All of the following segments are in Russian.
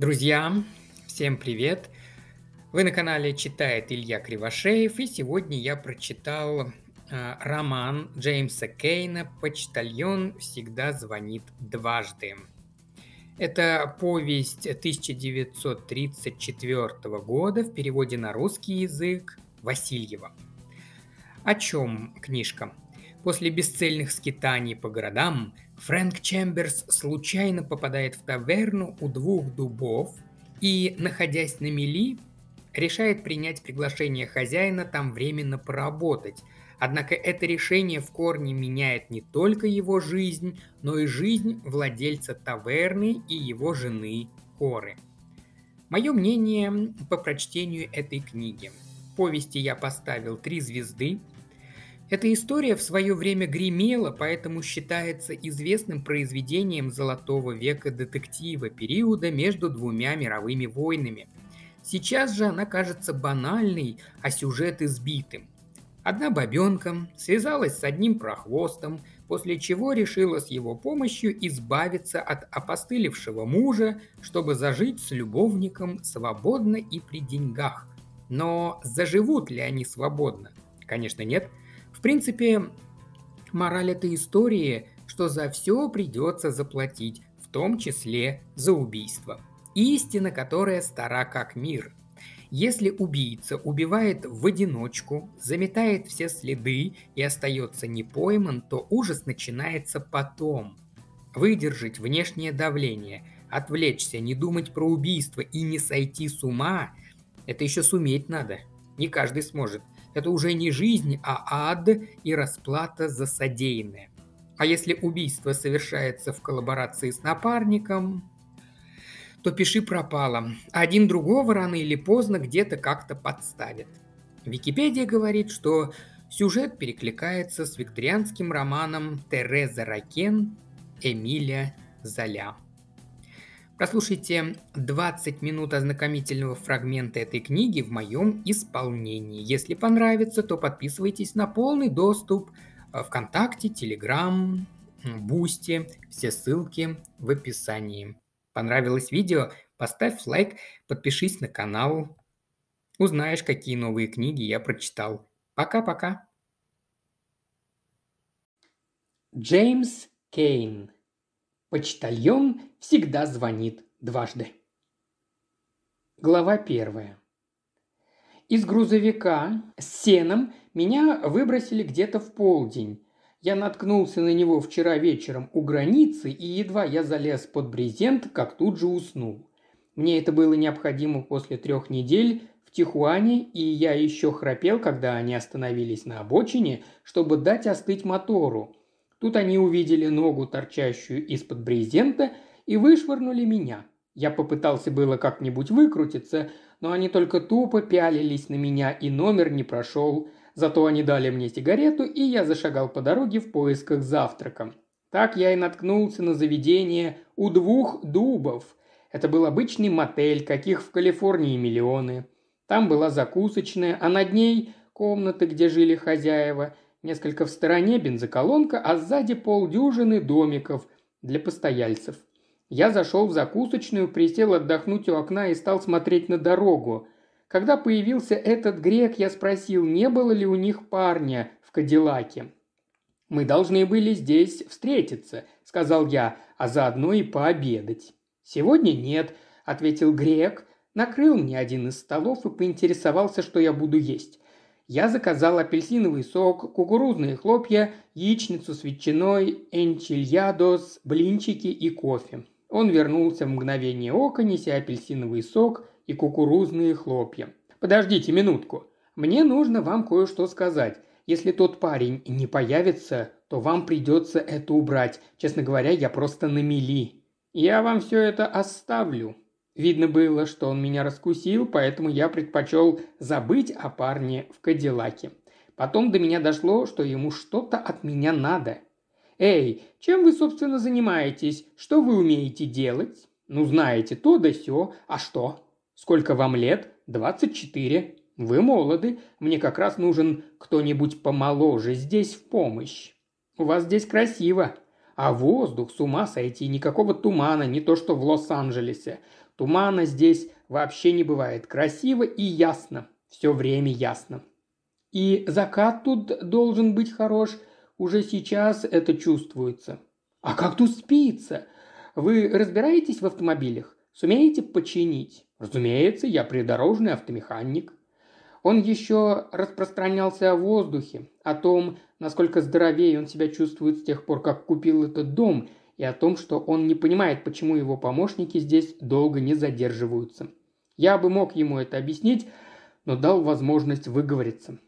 Друзья, всем привет! Вы на канале «Читает Илья Кривошеев» и сегодня я прочитал э, роман Джеймса Кейна «Почтальон всегда звонит дважды». Это повесть 1934 года в переводе на русский язык Васильева. О чем книжка? После бесцельных скитаний по городам – Фрэнк Чемберс случайно попадает в таверну у двух дубов и, находясь на мели, решает принять приглашение хозяина там временно поработать. Однако это решение в корне меняет не только его жизнь, но и жизнь владельца таверны и его жены Коры. Мое мнение по прочтению этой книги. Повести я поставил три звезды, эта история в свое время гремела, поэтому считается известным произведением золотого века детектива, периода между двумя мировыми войнами. Сейчас же она кажется банальной, а сюжет избитым. Одна бабенка связалась с одним прохвостом, после чего решила с его помощью избавиться от опостылевшего мужа, чтобы зажить с любовником свободно и при деньгах. Но заживут ли они свободно? Конечно, нет – в принципе, мораль этой истории, что за все придется заплатить, в том числе за убийство. Истина, которая стара как мир. Если убийца убивает в одиночку, заметает все следы и остается не пойман, то ужас начинается потом. Выдержать внешнее давление, отвлечься, не думать про убийство и не сойти с ума – это еще суметь надо. Не каждый сможет – это уже не жизнь, а ад и расплата за содеянное. А если убийство совершается в коллаборации с напарником, то пиши пропало. Один другого рано или поздно где-то как-то подставит. Википедия говорит, что сюжет перекликается с викторианским романом Тереза Ракен Эмилия Золя. Прослушайте 20 минут ознакомительного фрагмента этой книги в моем исполнении. Если понравится, то подписывайтесь на полный доступ э, ВКонтакте, Телеграм, Бусти. Все ссылки в описании. Понравилось видео? Поставь лайк, подпишись на канал. Узнаешь, какие новые книги я прочитал. Пока-пока. Джеймс Кейн Почтальон всегда звонит дважды. Глава первая. Из грузовика с сеном меня выбросили где-то в полдень. Я наткнулся на него вчера вечером у границы, и едва я залез под брезент, как тут же уснул. Мне это было необходимо после трех недель в Тихуане, и я еще храпел, когда они остановились на обочине, чтобы дать остыть мотору – Тут они увидели ногу, торчащую из-под брезента, и вышвырнули меня. Я попытался было как-нибудь выкрутиться, но они только тупо пялились на меня, и номер не прошел. Зато они дали мне сигарету, и я зашагал по дороге в поисках завтрака. Так я и наткнулся на заведение у двух дубов. Это был обычный мотель, каких в Калифорнии миллионы. Там была закусочная, а над ней комнаты, где жили хозяева – Несколько в стороне бензоколонка, а сзади полдюжины домиков для постояльцев. Я зашел в закусочную, присел отдохнуть у окна и стал смотреть на дорогу. Когда появился этот грек, я спросил, не было ли у них парня в Кадиллаке. «Мы должны были здесь встретиться», – сказал я, – «а заодно и пообедать». «Сегодня нет», – ответил грек, накрыл мне один из столов и поинтересовался, что я буду есть. Я заказал апельсиновый сок, кукурузные хлопья, яичницу с ветчиной, энчильядос, блинчики и кофе. Он вернулся в мгновение ока, неся апельсиновый сок и кукурузные хлопья. «Подождите минутку. Мне нужно вам кое-что сказать. Если тот парень не появится, то вам придется это убрать. Честно говоря, я просто на мели». «Я вам все это оставлю», Видно было, что он меня раскусил, поэтому я предпочел забыть о парне в Кадиллаке. Потом до меня дошло, что ему что-то от меня надо. «Эй, чем вы, собственно, занимаетесь? Что вы умеете делать?» «Ну, знаете, то да сё. А что?» «Сколько вам лет?» «Двадцать четыре. Вы молоды. Мне как раз нужен кто-нибудь помоложе здесь в помощь. У вас здесь красиво. А воздух, с ума сойти, никакого тумана, не то что в Лос-Анджелесе. Тумана здесь вообще не бывает. Красиво и ясно. Все время ясно. И закат тут должен быть хорош. Уже сейчас это чувствуется. А как тут спится? Вы разбираетесь в автомобилях? Сумеете починить? Разумеется, я придорожный автомеханик. Он еще распространялся о воздухе, о том, насколько здоровее он себя чувствует с тех пор, как купил этот дом – и о том, что он не понимает, почему его помощники здесь долго не задерживаются. Я бы мог ему это объяснить, но дал возможность выговориться.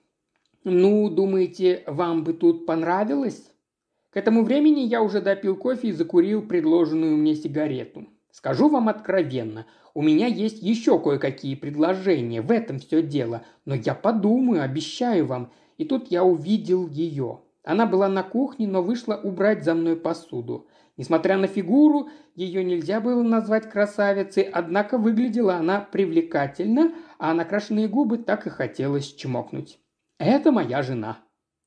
«Ну, думаете, вам бы тут понравилось?» К этому времени я уже допил кофе и закурил предложенную мне сигарету. Скажу вам откровенно, у меня есть еще кое-какие предложения, в этом все дело, но я подумаю, обещаю вам. И тут я увидел ее. Она была на кухне, но вышла убрать за мной посуду. Несмотря на фигуру, ее нельзя было назвать красавицей, однако выглядела она привлекательно, а накрашенные губы так и хотелось чмокнуть. «Это моя жена».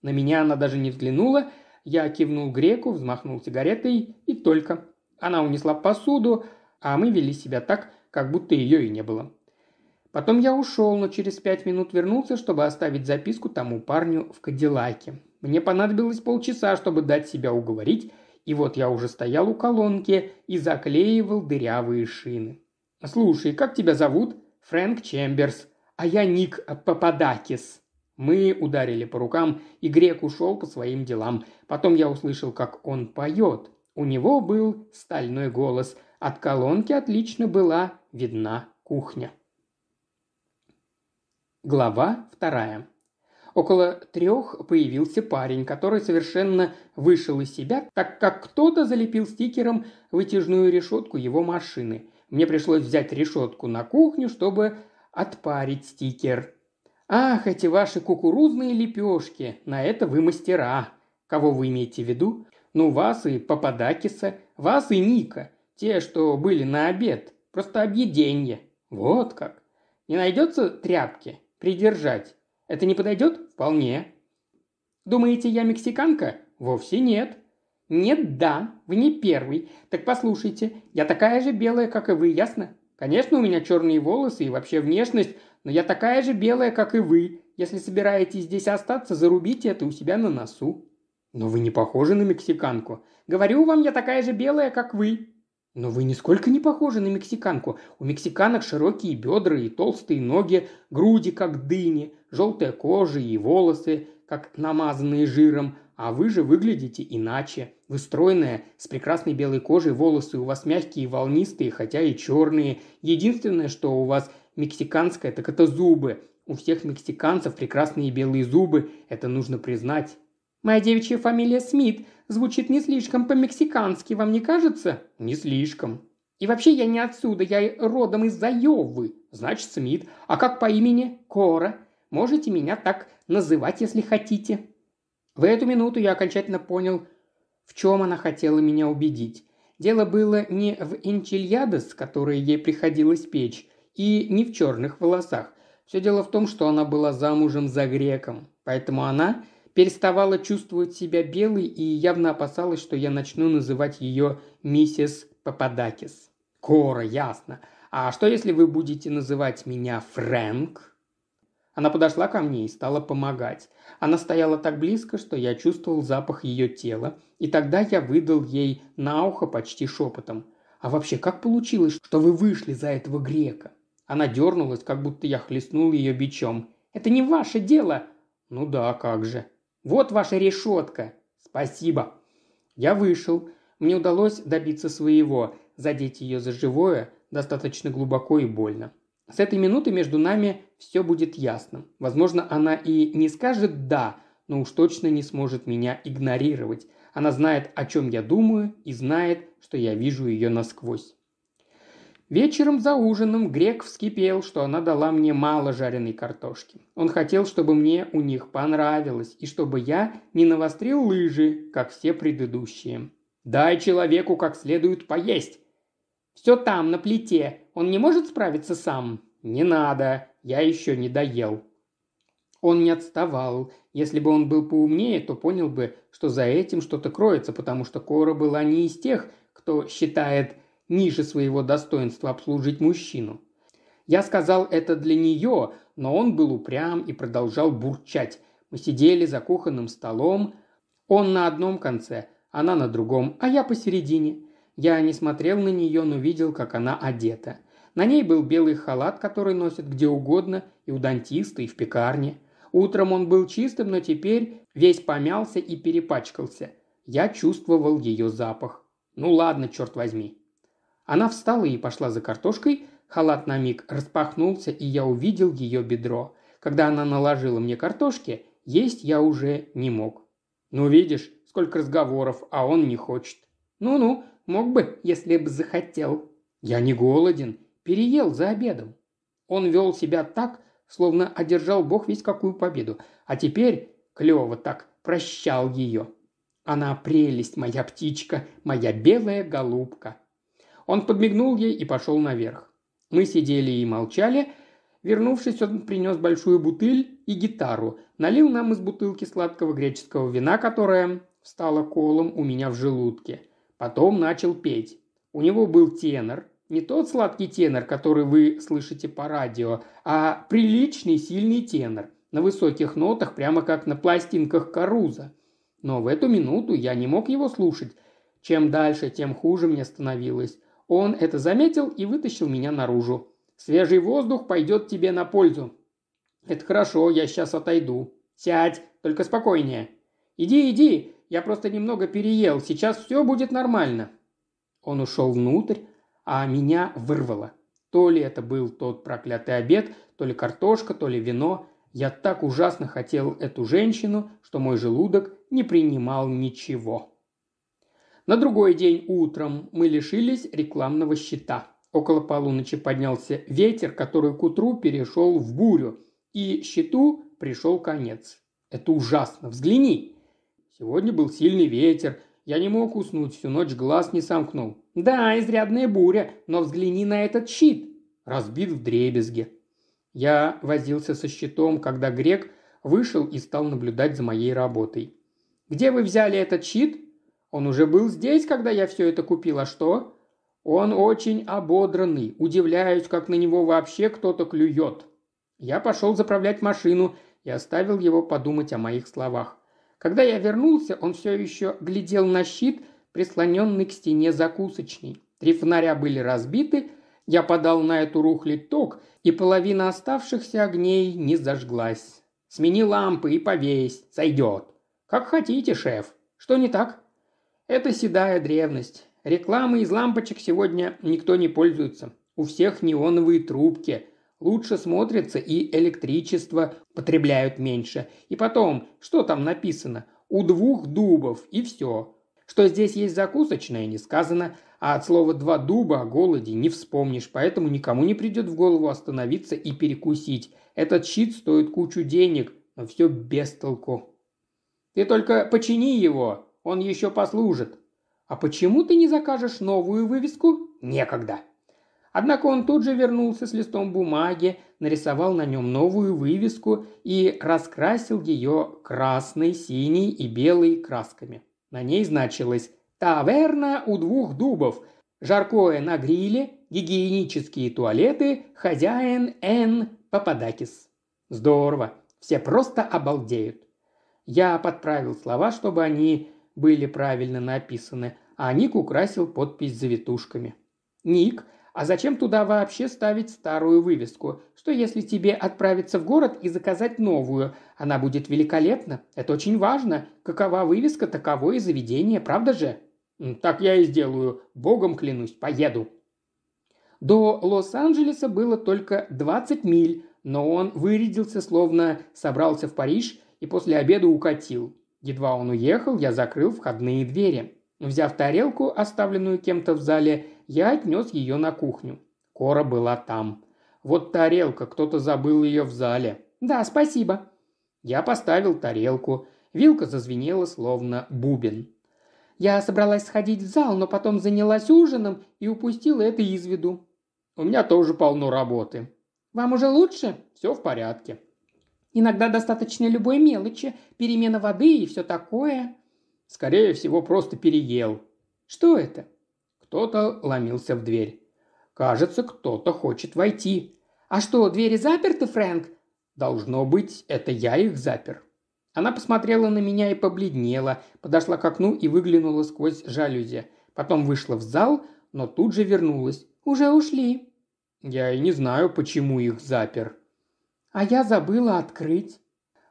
На меня она даже не взглянула, я кивнул греку, взмахнул сигаретой и только. Она унесла посуду, а мы вели себя так, как будто ее и не было. Потом я ушел, но через пять минут вернулся, чтобы оставить записку тому парню в Кадиллаке. Мне понадобилось полчаса, чтобы дать себя уговорить, и вот я уже стоял у колонки и заклеивал дырявые шины. «Слушай, как тебя зовут?» «Фрэнк Чемберс». «А я Ник Пападакис». Мы ударили по рукам, и грек ушел по своим делам. Потом я услышал, как он поет. У него был стальной голос. От колонки отлично была видна кухня. Глава вторая. Около трех появился парень, который совершенно вышел из себя, так как кто-то залепил стикером вытяжную решетку его машины. Мне пришлось взять решетку на кухню, чтобы отпарить стикер. «Ах, эти ваши кукурузные лепешки! На это вы мастера!» «Кого вы имеете в виду?» «Ну, вас и Пападакиса, вас и Ника, те, что были на обед. Просто объеденье. Вот как. Не найдется тряпки? Придержать. Это не подойдет? Вполне. Думаете, я мексиканка? Вовсе нет. Нет, да, вы не первый. Так послушайте, я такая же белая, как и вы, ясно? Конечно, у меня черные волосы и вообще внешность, но я такая же белая, как и вы. Если собираетесь здесь остаться, зарубите это у себя на носу. Но вы не похожи на мексиканку. Говорю вам, я такая же белая, как вы. «Но вы нисколько не похожи на мексиканку. У мексиканок широкие бедра и толстые ноги, груди, как дыни, желтая кожа и волосы, как намазанные жиром. А вы же выглядите иначе. Вы стройная, с прекрасной белой кожей, волосы у вас мягкие, и волнистые, хотя и черные. Единственное, что у вас мексиканское, так это зубы. У всех мексиканцев прекрасные белые зубы, это нужно признать. Моя девичья фамилия Смит звучит не слишком по-мексикански, вам не кажется? Не слишком. И вообще я не отсюда, я родом из Айовы, значит Смит. А как по имени? Кора. Можете меня так называть, если хотите. В эту минуту я окончательно понял, в чем она хотела меня убедить. Дело было не в энчильядос, которые ей приходилось печь, и не в черных волосах. Все дело в том, что она была замужем за греком, поэтому она переставала чувствовать себя белой и явно опасалась, что я начну называть ее миссис Пападакис. Кора, ясно. А что, если вы будете называть меня Фрэнк? Она подошла ко мне и стала помогать. Она стояла так близко, что я чувствовал запах ее тела, и тогда я выдал ей на ухо почти шепотом. «А вообще, как получилось, что вы вышли за этого грека?» Она дернулась, как будто я хлестнул ее бичом. «Это не ваше дело!» «Ну да, как же!» «Вот ваша решетка!» «Спасибо!» Я вышел. Мне удалось добиться своего, задеть ее за живое, достаточно глубоко и больно. С этой минуты между нами все будет ясно. Возможно, она и не скажет «да», но уж точно не сможет меня игнорировать. Она знает, о чем я думаю, и знает, что я вижу ее насквозь. Вечером за ужином Грек вскипел, что она дала мне мало жареной картошки. Он хотел, чтобы мне у них понравилось, и чтобы я не навострил лыжи, как все предыдущие. «Дай человеку как следует поесть!» «Все там, на плите. Он не может справиться сам?» «Не надо. Я еще не доел». Он не отставал. Если бы он был поумнее, то понял бы, что за этим что-то кроется, потому что Кора была не из тех, кто считает – ниже своего достоинства обслужить мужчину. Я сказал это для нее, но он был упрям и продолжал бурчать. Мы сидели за кухонным столом, он на одном конце, она на другом, а я посередине. Я не смотрел на нее, но видел, как она одета. На ней был белый халат, который носят где угодно, и у дантиста, и в пекарне. Утром он был чистым, но теперь весь помялся и перепачкался. Я чувствовал ее запах. Ну ладно, черт возьми, она встала и пошла за картошкой, халат на миг распахнулся, и я увидел ее бедро. Когда она наложила мне картошки, есть я уже не мог. Ну, видишь, сколько разговоров, а он не хочет. Ну-ну, мог бы, если бы захотел. Я не голоден, переел за обедом. Он вел себя так, словно одержал бог весь какую победу, а теперь клево так прощал ее. Она прелесть, моя птичка, моя белая голубка. Он подмигнул ей и пошел наверх. Мы сидели и молчали. Вернувшись, он принес большую бутыль и гитару. Налил нам из бутылки сладкого греческого вина, которое стало колом у меня в желудке. Потом начал петь. У него был тенор, не тот сладкий тенор, который вы слышите по радио, а приличный сильный тенор, на высоких нотах, прямо как на пластинках Каруза. Но в эту минуту я не мог его слушать. Чем дальше, тем хуже мне становилось. Он это заметил и вытащил меня наружу. «Свежий воздух пойдет тебе на пользу». «Это хорошо, я сейчас отойду». «Сядь, только спокойнее». «Иди, иди, я просто немного переел, сейчас все будет нормально». Он ушел внутрь, а меня вырвало. То ли это был тот проклятый обед, то ли картошка, то ли вино. Я так ужасно хотел эту женщину, что мой желудок не принимал ничего. На другой день утром мы лишились рекламного щита. Около полуночи поднялся ветер, который к утру перешел в бурю, и щиту пришел конец. Это ужасно, взгляни. Сегодня был сильный ветер, я не мог уснуть, всю ночь глаз не сомкнул. Да, изрядная буря, но взгляни на этот щит. Разбит в дребезге. Я возился со щитом, когда грек вышел и стал наблюдать за моей работой. «Где вы взяли этот щит?» Он уже был здесь, когда я все это купил, а что? Он очень ободранный. Удивляюсь, как на него вообще кто-то клюет. Я пошел заправлять машину и оставил его подумать о моих словах. Когда я вернулся, он все еще глядел на щит, прислоненный к стене закусочной. Три фонаря были разбиты, я подал на эту рухлядь ток, и половина оставшихся огней не зажглась. «Смени лампы и повесь, сойдет». «Как хотите, шеф. Что не так?» Это седая древность. Рекламы из лампочек сегодня никто не пользуется. У всех неоновые трубки. Лучше смотрится и электричество потребляют меньше. И потом, что там написано? У двух дубов и все. Что здесь есть закусочное, не сказано, а от слова «два дуба» о голоде не вспомнишь, поэтому никому не придет в голову остановиться и перекусить. Этот щит стоит кучу денег, но все без толку. «Ты только почини его!» Он еще послужит. А почему ты не закажешь новую вывеску? Некогда. Однако он тут же вернулся с листом бумаги, нарисовал на нем новую вывеску и раскрасил ее красной, синей и белой красками. На ней значилось «Таверна у двух дубов», «Жаркое на гриле», «Гигиенические туалеты», «Хозяин Н. Пападакис». Здорово. Все просто обалдеют. Я подправил слова, чтобы они были правильно написаны, а Ник украсил подпись завитушками. «Ник, а зачем туда вообще ставить старую вывеску? Что если тебе отправиться в город и заказать новую? Она будет великолепна. Это очень важно. Какова вывеска, таково и заведение, правда же? Так я и сделаю. Богом клянусь, поеду. До Лос-Анджелеса было только 20 миль, но он вырядился, словно собрался в Париж и после обеда укатил. Едва он уехал, я закрыл входные двери. Взяв тарелку, оставленную кем-то в зале, я отнес ее на кухню. Кора была там. Вот тарелка, кто-то забыл ее в зале. Да, спасибо. Я поставил тарелку. Вилка зазвенела, словно бубен. Я собралась сходить в зал, но потом занялась ужином и упустила это из виду. У меня тоже полно работы. Вам уже лучше? Все в порядке. Иногда достаточно любой мелочи, перемена воды и все такое. Скорее всего, просто переел. Что это? Кто-то ломился в дверь. Кажется, кто-то хочет войти. А что, двери заперты, Фрэнк? Должно быть, это я их запер. Она посмотрела на меня и побледнела, подошла к окну и выглянула сквозь жалюзи. Потом вышла в зал, но тут же вернулась. «Уже ушли». «Я и не знаю, почему их запер», а я забыла открыть.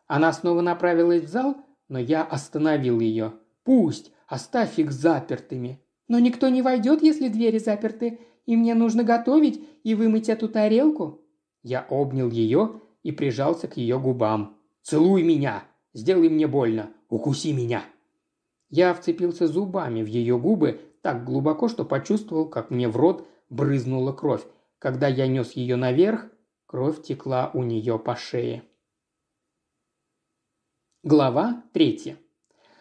Она снова направилась в зал, но я остановил ее. Пусть, оставь их запертыми. Но никто не войдет, если двери заперты, и мне нужно готовить и вымыть эту тарелку. Я обнял ее и прижался к ее губам. «Целуй меня! Сделай мне больно! Укуси меня!» Я вцепился зубами в ее губы так глубоко, что почувствовал, как мне в рот брызнула кровь. Когда я нес ее наверх, Кровь текла у нее по шее. Глава третья.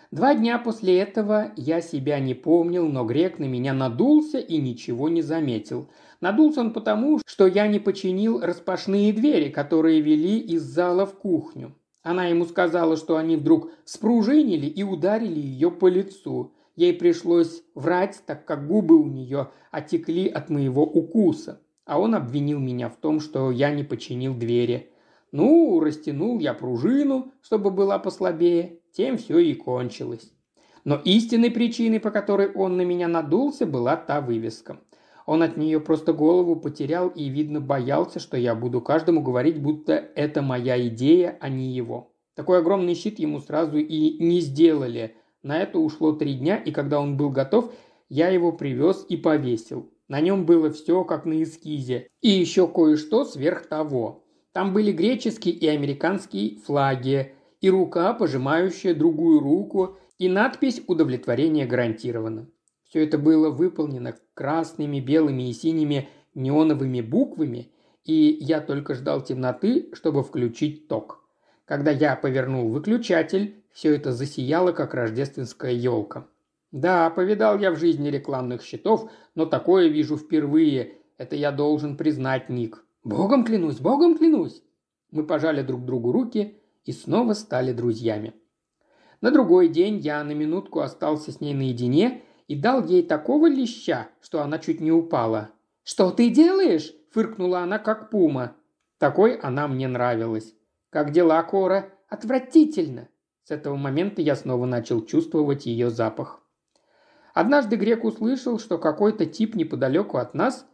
Два дня после этого я себя не помнил, но грек на меня надулся и ничего не заметил. Надулся он потому, что я не починил распашные двери, которые вели из зала в кухню. Она ему сказала, что они вдруг спружинили и ударили ее по лицу. Ей пришлось врать, так как губы у нее отекли от моего укуса. А он обвинил меня в том, что я не починил двери. Ну, растянул я пружину, чтобы была послабее, тем все и кончилось. Но истинной причиной, по которой он на меня надулся, была та вывеска. Он от нее просто голову потерял и, видно, боялся, что я буду каждому говорить, будто это моя идея, а не его. Такой огромный щит ему сразу и не сделали. На это ушло три дня, и когда он был готов, я его привез и повесил. На нем было все как на эскизе. И еще кое-что сверх того. Там были греческие и американские флаги, и рука, пожимающая другую руку, и надпись «Удовлетворение гарантировано». Все это было выполнено красными, белыми и синими неоновыми буквами, и я только ждал темноты, чтобы включить ток. Когда я повернул выключатель, все это засияло, как рождественская елка. Да, повидал я в жизни рекламных счетов, но такое вижу впервые. Это я должен признать, Ник. Богом клянусь, богом клянусь. Мы пожали друг другу руки и снова стали друзьями. На другой день я на минутку остался с ней наедине и дал ей такого леща, что она чуть не упала. «Что ты делаешь?» – фыркнула она, как пума. Такой она мне нравилась. «Как дела, Кора?» «Отвратительно!» С этого момента я снова начал чувствовать ее запах. Однажды грек услышал, что какой-то тип неподалеку от нас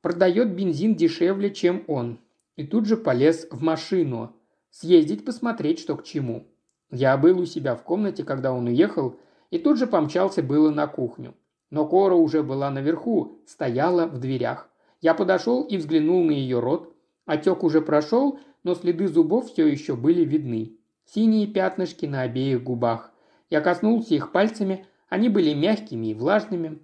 продает бензин дешевле, чем он, и тут же полез в машину. Съездить посмотреть, что к чему. Я был у себя в комнате, когда он уехал, и тут же помчался было на кухню. Но Кора уже была наверху, стояла в дверях. Я подошел и взглянул на ее рот. Отек уже прошел, но следы зубов все еще были видны. Синие пятнышки на обеих губах. Я коснулся их пальцами, они были мягкими и влажными.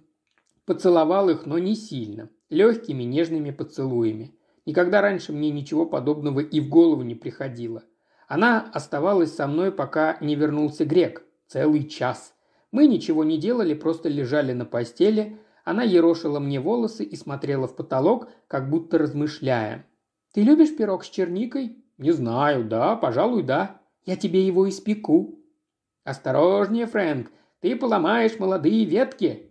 Поцеловал их, но не сильно, легкими нежными поцелуями. Никогда раньше мне ничего подобного и в голову не приходило. Она оставалась со мной, пока не вернулся грек. Целый час. Мы ничего не делали, просто лежали на постели. Она ерошила мне волосы и смотрела в потолок, как будто размышляя. «Ты любишь пирог с черникой?» «Не знаю, да, пожалуй, да. Я тебе его испеку». «Осторожнее, Фрэнк, ты поломаешь молодые ветки!»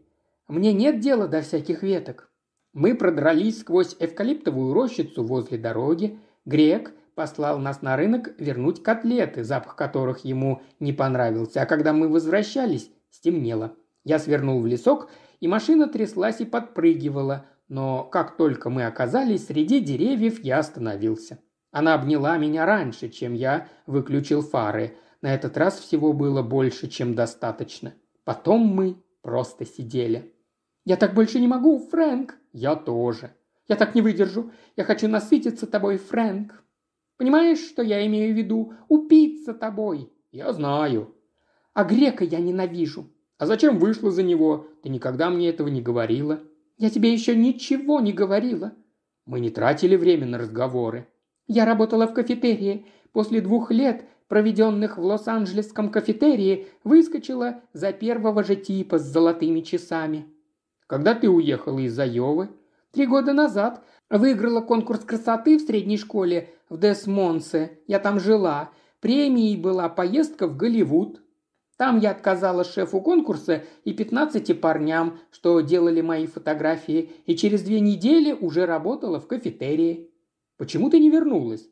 «Мне нет дела до всяких веток». Мы продрались сквозь эвкалиптовую рощицу возле дороги. Грек послал нас на рынок вернуть котлеты, запах которых ему не понравился, а когда мы возвращались, стемнело. Я свернул в лесок, и машина тряслась и подпрыгивала, но как только мы оказались среди деревьев, я остановился. Она обняла меня раньше, чем я выключил фары – на этот раз всего было больше, чем достаточно. Потом мы просто сидели. «Я так больше не могу, Фрэнк!» «Я тоже!» «Я так не выдержу! Я хочу насытиться тобой, Фрэнк!» «Понимаешь, что я имею в виду? Упиться тобой!» «Я знаю!» «А грека я ненавижу!» «А зачем вышла за него? Ты никогда мне этого не говорила!» «Я тебе еще ничего не говорила!» «Мы не тратили время на разговоры!» «Я работала в кафетерии. После двух лет проведенных в Лос-Анджелесском кафетерии, выскочила за первого же типа с золотыми часами. Когда ты уехала из Айовы? Три года назад. Выиграла конкурс красоты в средней школе в Десмонсе. Я там жила. Премией была поездка в Голливуд. Там я отказала шефу конкурса и 15 парням, что делали мои фотографии, и через две недели уже работала в кафетерии. Почему ты не вернулась?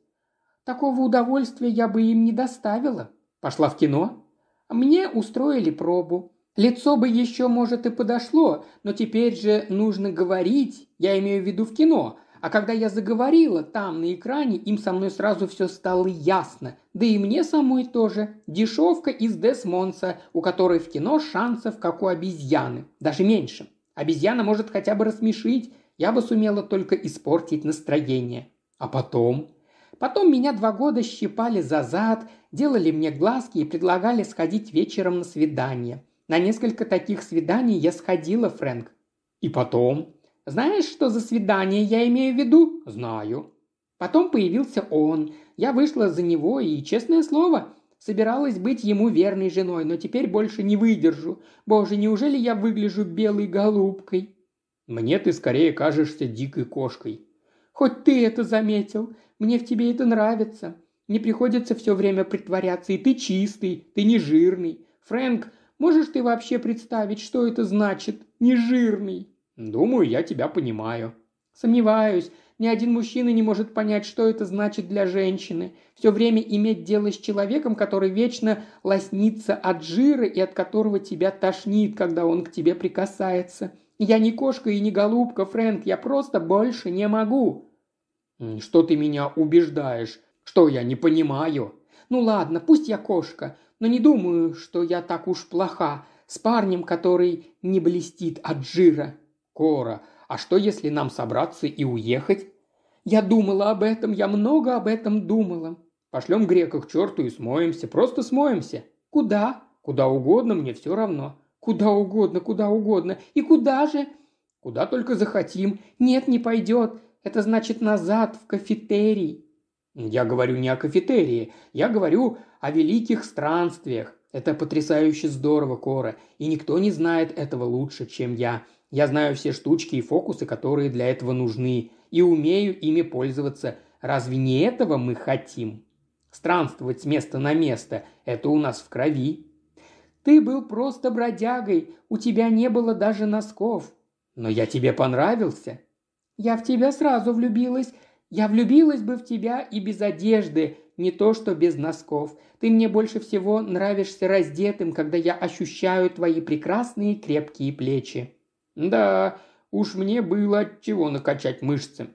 Такого удовольствия я бы им не доставила. Пошла в кино. Мне устроили пробу. Лицо бы еще, может, и подошло, но теперь же нужно говорить, я имею в виду в кино. А когда я заговорила там, на экране, им со мной сразу все стало ясно. Да и мне самой тоже. Дешевка из Десмонса, у которой в кино шансов, как у обезьяны. Даже меньше. Обезьяна может хотя бы рассмешить, я бы сумела только испортить настроение. А потом... Потом меня два года щипали за зад, делали мне глазки и предлагали сходить вечером на свидание. На несколько таких свиданий я сходила, Фрэнк. И потом? Знаешь, что за свидание я имею в виду? Знаю. Потом появился он. Я вышла за него и, честное слово, собиралась быть ему верной женой, но теперь больше не выдержу. Боже, неужели я выгляжу белой голубкой? Мне ты скорее кажешься дикой кошкой, Хоть ты это заметил. Мне в тебе это нравится. Не приходится все время притворяться. И ты чистый, ты не жирный. Фрэнк, можешь ты вообще представить, что это значит «не жирный»?» «Думаю, я тебя понимаю». «Сомневаюсь. Ни один мужчина не может понять, что это значит для женщины. Все время иметь дело с человеком, который вечно лоснится от жира и от которого тебя тошнит, когда он к тебе прикасается. Я не кошка и не голубка, Фрэнк, я просто больше не могу». Что ты меня убеждаешь? Что я не понимаю? Ну ладно, пусть я кошка, но не думаю, что я так уж плоха с парнем, который не блестит от жира. Кора, а что если нам собраться и уехать? Я думала об этом, я много об этом думала. Пошлем грека к черту и смоемся, просто смоемся. Куда? Куда угодно, мне все равно. Куда угодно, куда угодно. И куда же? Куда только захотим. Нет, не пойдет. Это значит назад, в кафетерий». «Я говорю не о кафетерии. Я говорю о великих странствиях. Это потрясающе здорово, Кора, и никто не знает этого лучше, чем я. Я знаю все штучки и фокусы, которые для этого нужны, и умею ими пользоваться. Разве не этого мы хотим? Странствовать с места на место – это у нас в крови. Ты был просто бродягой, у тебя не было даже носков. Но я тебе понравился. Я в тебя сразу влюбилась. Я влюбилась бы в тебя и без одежды, не то что без носков. Ты мне больше всего нравишься раздетым, когда я ощущаю твои прекрасные крепкие плечи». «Да, уж мне было от чего накачать мышцы».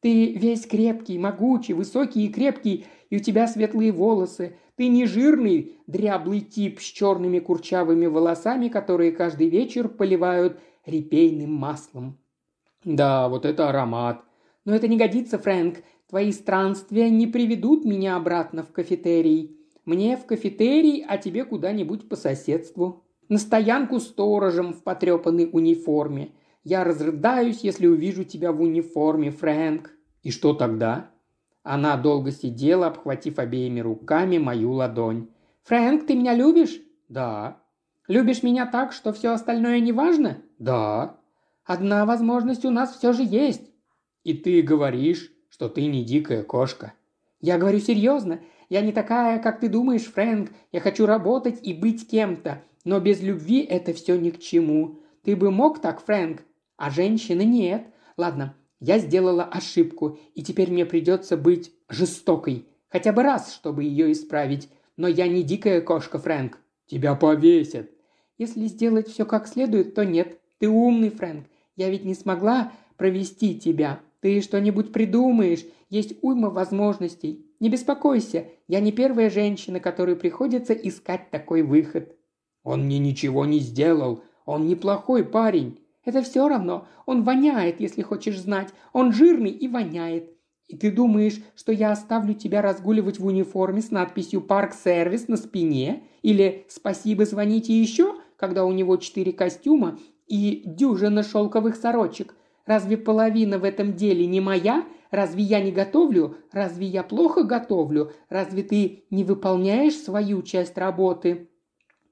«Ты весь крепкий, могучий, высокий и крепкий, и у тебя светлые волосы. Ты не жирный, дряблый тип с черными курчавыми волосами, которые каждый вечер поливают репейным маслом. Да, вот это аромат. Но это не годится, Фрэнк. Твои странствия не приведут меня обратно в кафетерий. Мне в кафетерий, а тебе куда-нибудь по соседству. На стоянку сторожем в потрепанной униформе. Я разрыдаюсь, если увижу тебя в униформе, Фрэнк. И что тогда? Она долго сидела, обхватив обеими руками мою ладонь. «Фрэнк, ты меня любишь?» «Да». «Любишь меня так, что все остальное не важно?» «Да». Одна возможность у нас все же есть. И ты говоришь, что ты не дикая кошка. Я говорю серьезно. Я не такая, как ты думаешь, Фрэнк. Я хочу работать и быть кем-то. Но без любви это все ни к чему. Ты бы мог так, Фрэнк? А женщины нет. Ладно, я сделала ошибку, и теперь мне придется быть жестокой. Хотя бы раз, чтобы ее исправить. Но я не дикая кошка, Фрэнк. Тебя повесят. Если сделать все как следует, то нет. Ты умный, Фрэнк. Я ведь не смогла провести тебя. Ты что-нибудь придумаешь. Есть уйма возможностей. Не беспокойся, я не первая женщина, которой приходится искать такой выход». «Он мне ничего не сделал. Он неплохой парень». «Это все равно. Он воняет, если хочешь знать. Он жирный и воняет. И ты думаешь, что я оставлю тебя разгуливать в униформе с надписью «Парк-сервис» на спине? Или «Спасибо, звоните еще», когда у него четыре костюма и дюжина шелковых сорочек. Разве половина в этом деле не моя? Разве я не готовлю? Разве я плохо готовлю? Разве ты не выполняешь свою часть работы?»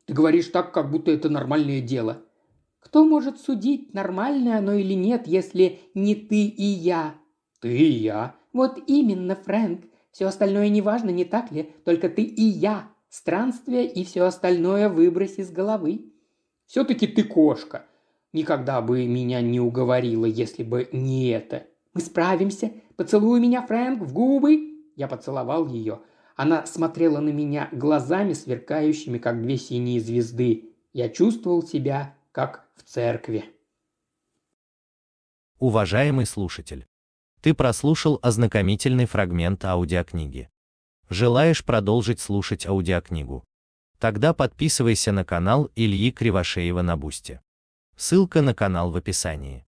«Ты говоришь так, как будто это нормальное дело». «Кто может судить, нормальное оно или нет, если не ты и я?» «Ты и я». «Вот именно, Фрэнк. Все остальное не важно, не так ли? Только ты и я. Странствие и все остальное выбрось из головы». «Все-таки ты кошка», Никогда бы меня не уговорила, если бы не это. Мы справимся. Поцелуй меня, Фрэнк, в губы. Я поцеловал ее. Она смотрела на меня глазами, сверкающими, как две синие звезды. Я чувствовал себя, как в церкви. Уважаемый слушатель, ты прослушал ознакомительный фрагмент аудиокниги. Желаешь продолжить слушать аудиокнигу? Тогда подписывайся на канал Ильи Кривошеева на Бусте. Ссылка на канал в описании.